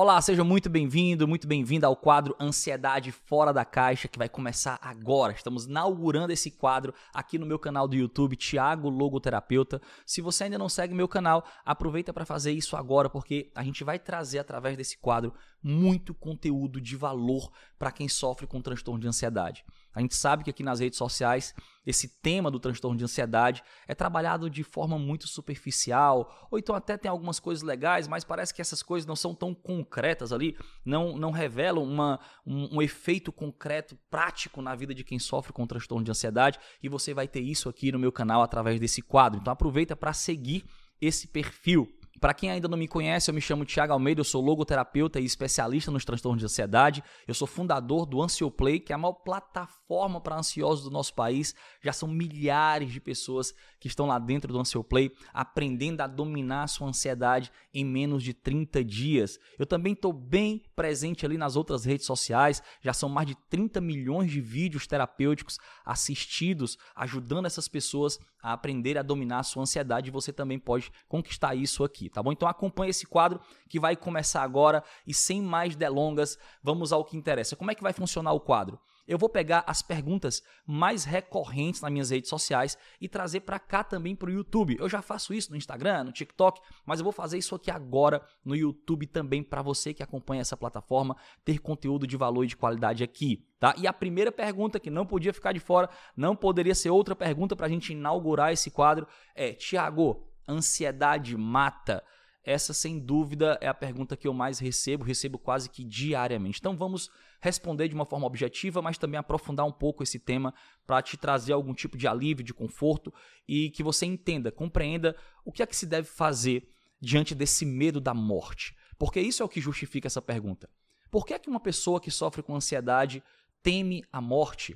Olá, seja muito bem-vindo, muito bem-vinda ao quadro Ansiedade Fora da Caixa, que vai começar agora. Estamos inaugurando esse quadro aqui no meu canal do YouTube, Thiago Logoterapeuta. Se você ainda não segue meu canal, aproveita para fazer isso agora, porque a gente vai trazer através desse quadro muito conteúdo de valor para quem sofre com transtorno de ansiedade. A gente sabe que aqui nas redes sociais esse tema do transtorno de ansiedade é trabalhado de forma muito superficial, ou então até tem algumas coisas legais, mas parece que essas coisas não são tão concretas ali, não, não revelam uma, um, um efeito concreto, prático na vida de quem sofre com transtorno de ansiedade, e você vai ter isso aqui no meu canal através desse quadro. Então aproveita para seguir esse perfil. Para quem ainda não me conhece, eu me chamo Thiago Almeida, eu sou logoterapeuta e especialista nos transtornos de ansiedade. Eu sou fundador do Ansioplay, que é a maior plataforma plataforma para ansiosos do nosso país. Já são milhares de pessoas que estão lá dentro do Play aprendendo a dominar a sua ansiedade em menos de 30 dias. Eu também estou bem presente ali nas outras redes sociais. Já são mais de 30 milhões de vídeos terapêuticos assistidos, ajudando essas pessoas a aprender a dominar a sua ansiedade. E você também pode conquistar isso aqui, tá bom? Então acompanhe esse quadro que vai começar agora e sem mais delongas, vamos ao que interessa. Como é que vai funcionar o quadro? Eu vou pegar as perguntas mais recorrentes nas minhas redes sociais e trazer para cá também para o YouTube. Eu já faço isso no Instagram, no TikTok, mas eu vou fazer isso aqui agora no YouTube também para você que acompanha essa plataforma ter conteúdo de valor e de qualidade aqui. Tá? E a primeira pergunta que não podia ficar de fora, não poderia ser outra pergunta para a gente inaugurar esse quadro é: Tiago, ansiedade mata? Essa, sem dúvida, é a pergunta que eu mais recebo, recebo quase que diariamente. Então vamos responder de uma forma objetiva, mas também aprofundar um pouco esse tema para te trazer algum tipo de alívio, de conforto e que você entenda, compreenda o que é que se deve fazer diante desse medo da morte. Porque isso é o que justifica essa pergunta. Por que é que uma pessoa que sofre com ansiedade teme a morte?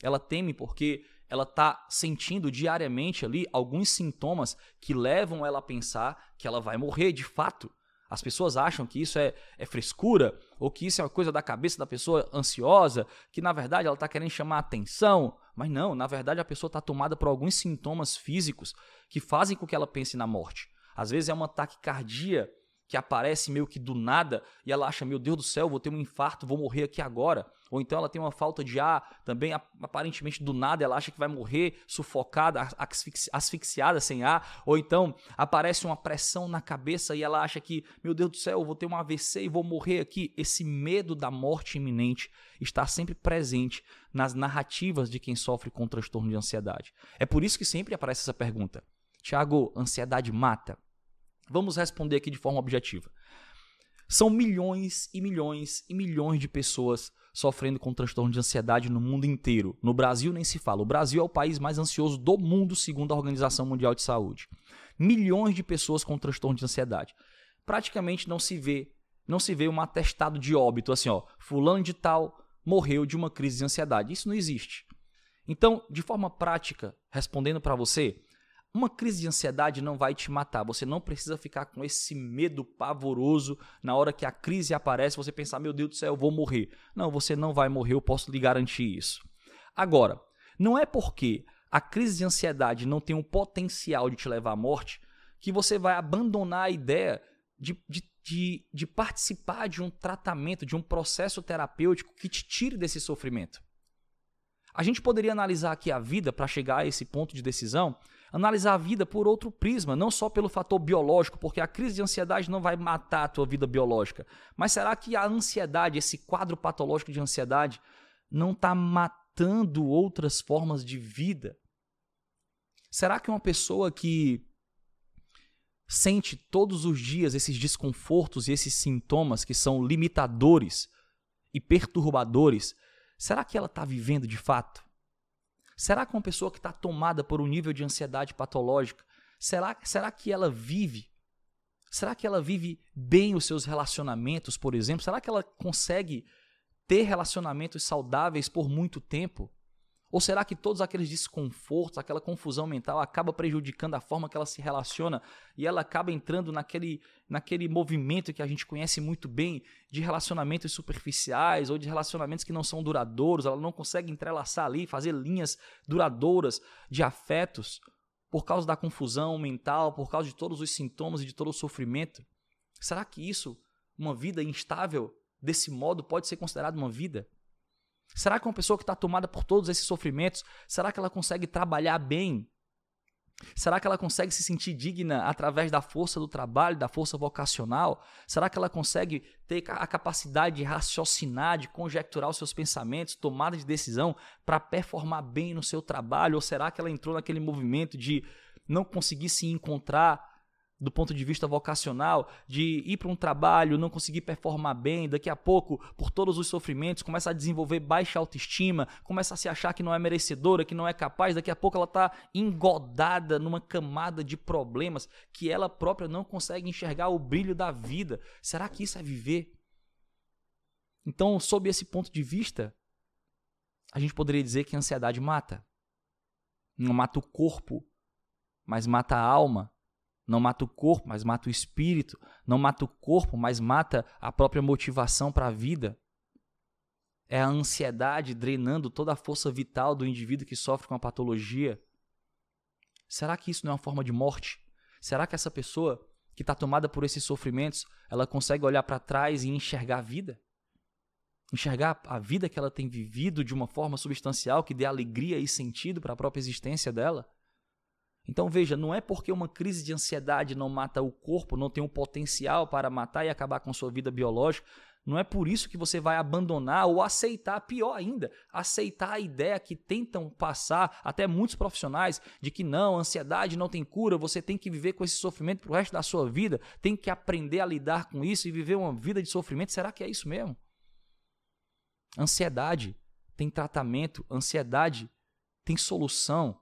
Ela teme porque ela está sentindo diariamente ali alguns sintomas que levam ela a pensar que ela vai morrer de fato. As pessoas acham que isso é, é frescura ou que isso é uma coisa da cabeça da pessoa ansiosa, que na verdade ela está querendo chamar atenção. Mas não, na verdade a pessoa está tomada por alguns sintomas físicos que fazem com que ela pense na morte. Às vezes é uma taquicardia que aparece meio que do nada e ela acha, meu Deus do céu, vou ter um infarto, vou morrer aqui agora. Ou então ela tem uma falta de ar, também aparentemente do nada ela acha que vai morrer sufocada, asfixi asfixiada sem ar. Ou então aparece uma pressão na cabeça e ela acha que, meu Deus do céu, vou ter um AVC e vou morrer aqui. Esse medo da morte iminente está sempre presente nas narrativas de quem sofre com transtorno de ansiedade. É por isso que sempre aparece essa pergunta. Tiago, ansiedade mata? Vamos responder aqui de forma objetiva. São milhões e milhões e milhões de pessoas sofrendo com transtorno de ansiedade no mundo inteiro. No Brasil nem se fala. O Brasil é o país mais ansioso do mundo, segundo a Organização Mundial de Saúde. Milhões de pessoas com transtorno de ansiedade. Praticamente não se vê, não se vê um atestado de óbito assim, ó, fulano de tal morreu de uma crise de ansiedade. Isso não existe. Então, de forma prática, respondendo para você, uma crise de ansiedade não vai te matar. Você não precisa ficar com esse medo pavoroso na hora que a crise aparece, você pensar, meu Deus do céu, eu vou morrer. Não, você não vai morrer, eu posso lhe garantir isso. Agora, não é porque a crise de ansiedade não tem o potencial de te levar à morte que você vai abandonar a ideia de, de, de, de participar de um tratamento, de um processo terapêutico que te tire desse sofrimento. A gente poderia analisar aqui a vida para chegar a esse ponto de decisão, analisar a vida por outro prisma, não só pelo fator biológico, porque a crise de ansiedade não vai matar a tua vida biológica. Mas será que a ansiedade, esse quadro patológico de ansiedade, não está matando outras formas de vida? Será que uma pessoa que sente todos os dias esses desconfortos e esses sintomas que são limitadores e perturbadores, Será que ela está vivendo de fato? Será que uma pessoa que está tomada por um nível de ansiedade patológica, será, será que ela vive? Será que ela vive bem os seus relacionamentos, por exemplo? Será que ela consegue ter relacionamentos saudáveis por muito tempo? Ou será que todos aqueles desconfortos, aquela confusão mental acaba prejudicando a forma que ela se relaciona e ela acaba entrando naquele, naquele movimento que a gente conhece muito bem de relacionamentos superficiais ou de relacionamentos que não são duradouros, ela não consegue entrelaçar ali, fazer linhas duradouras de afetos por causa da confusão mental, por causa de todos os sintomas e de todo o sofrimento? Será que isso, uma vida instável desse modo, pode ser considerada uma vida? Será que uma pessoa que está tomada por todos esses sofrimentos, será que ela consegue trabalhar bem? Será que ela consegue se sentir digna através da força do trabalho, da força vocacional? Será que ela consegue ter a capacidade de raciocinar, de conjecturar os seus pensamentos, tomada de decisão para performar bem no seu trabalho? Ou será que ela entrou naquele movimento de não conseguir se encontrar, do ponto de vista vocacional, de ir para um trabalho, não conseguir performar bem, daqui a pouco, por todos os sofrimentos, começa a desenvolver baixa autoestima, começa a se achar que não é merecedora, que não é capaz, daqui a pouco ela está engodada numa camada de problemas que ela própria não consegue enxergar o brilho da vida. Será que isso é viver? Então, sob esse ponto de vista, a gente poderia dizer que a ansiedade mata. Não mata o corpo, mas mata a alma não mata o corpo, mas mata o espírito. Não mata o corpo, mas mata a própria motivação para a vida. É a ansiedade drenando toda a força vital do indivíduo que sofre com a patologia. Será que isso não é uma forma de morte? Será que essa pessoa que está tomada por esses sofrimentos, ela consegue olhar para trás e enxergar a vida? Enxergar a vida que ela tem vivido de uma forma substancial que dê alegria e sentido para a própria existência dela? Então veja, não é porque uma crise de ansiedade não mata o corpo, não tem o um potencial para matar e acabar com sua vida biológica, não é por isso que você vai abandonar ou aceitar, pior ainda, aceitar a ideia que tentam passar até muitos profissionais de que não, ansiedade não tem cura, você tem que viver com esse sofrimento pro resto da sua vida, tem que aprender a lidar com isso e viver uma vida de sofrimento. Será que é isso mesmo? Ansiedade tem tratamento, ansiedade tem solução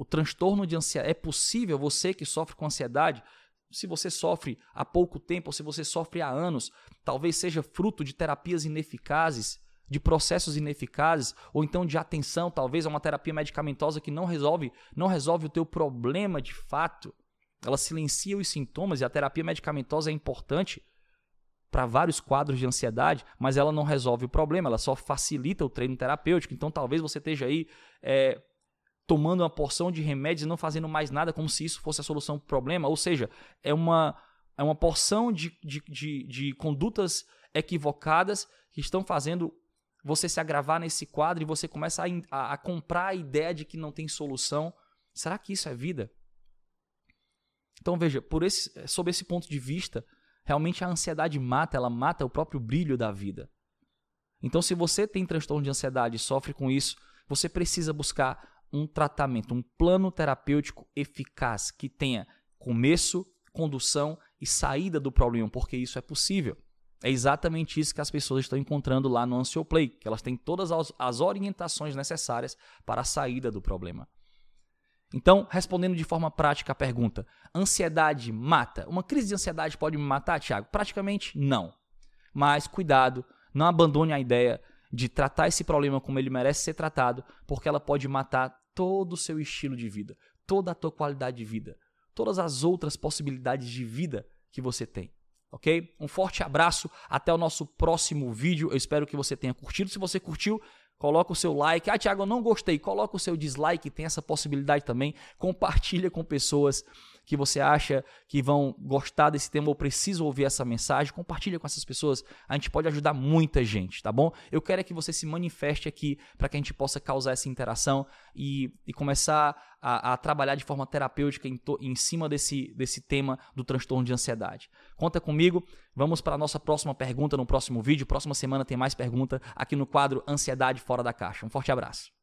o transtorno de ansiedade. É possível você que sofre com ansiedade, se você sofre há pouco tempo ou se você sofre há anos, talvez seja fruto de terapias ineficazes, de processos ineficazes, ou então de atenção, talvez a é uma terapia medicamentosa que não resolve, não resolve o teu problema de fato. Ela silencia os sintomas e a terapia medicamentosa é importante para vários quadros de ansiedade, mas ela não resolve o problema, ela só facilita o treino terapêutico. Então talvez você esteja aí é, tomando uma porção de remédios e não fazendo mais nada, como se isso fosse a solução para o problema. Ou seja, é uma, é uma porção de, de, de, de condutas equivocadas que estão fazendo você se agravar nesse quadro e você começa a, a, a, comprar a ideia de que não tem solução. Será que isso é vida? Então veja, por esse, eh, sob esse ponto de vista, realmente a ansiedade mata, ela mata o próprio brilho da vida. Então, se você tem transtorno de ansiedade e sofre com isso, você precisa buscar um tratamento, um plano terapêutico eficaz que tenha começo, condução e saída do problema, porque isso é possível. É exatamente isso que as pessoas estão encontrando lá no Ansioplay, que elas têm todas as orientações necessárias para a saída do problema. Então, respondendo de forma prática a pergunta, ansiedade mata? Uma crise de ansiedade pode me matar, Tiago? Praticamente não. Mas cuidado, não abandone a ideia de tratar esse problema como ele merece ser tratado, porque ela pode matar todo o seu estilo de vida, toda a tua qualidade de vida, todas as outras possibilidades de vida que você tem. Ok? Um forte abraço, até o nosso próximo vídeo. Eu espero que você tenha curtido. Se você curtiu, coloca o seu like. Ah, Thiago, eu não gostei. Coloca o seu dislike, tem essa possibilidade também. Compartilha com pessoas que você acha que vão gostar desse tema ou precisam ouvir essa mensagem, compartilha com essas pessoas. A gente pode ajudar muita gente, tá bom? Eu quero é que você se manifeste aqui para que a gente possa causar essa interação e, e começar a, a, trabalhar de forma terapêutica em, to, em cima desse, desse tema do transtorno de ansiedade. Conta comigo, vamos para a nossa próxima pergunta no próximo vídeo. Próxima semana tem mais pergunta aqui no quadro Ansiedade Fora da Caixa. Um forte abraço.